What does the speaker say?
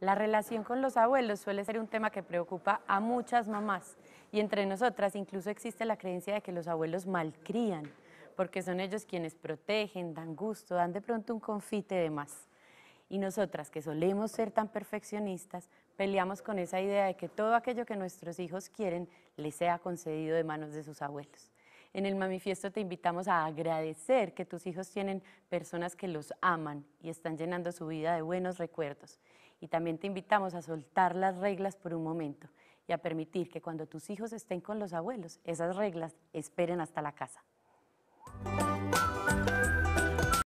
La relación con los abuelos suele ser un tema que preocupa a muchas mamás y entre nosotras incluso existe la creencia de que los abuelos malcrían, porque son ellos quienes protegen, dan gusto, dan de pronto un confite de más. Y nosotras, que solemos ser tan perfeccionistas, peleamos con esa idea de que todo aquello que nuestros hijos quieren les sea concedido de manos de sus abuelos. En el manifiesto te invitamos a agradecer que tus hijos tienen personas que los aman y están llenando su vida de buenos recuerdos y también te invitamos a soltar las reglas por un momento y a permitir que cuando tus hijos estén con los abuelos, esas reglas esperen hasta la casa.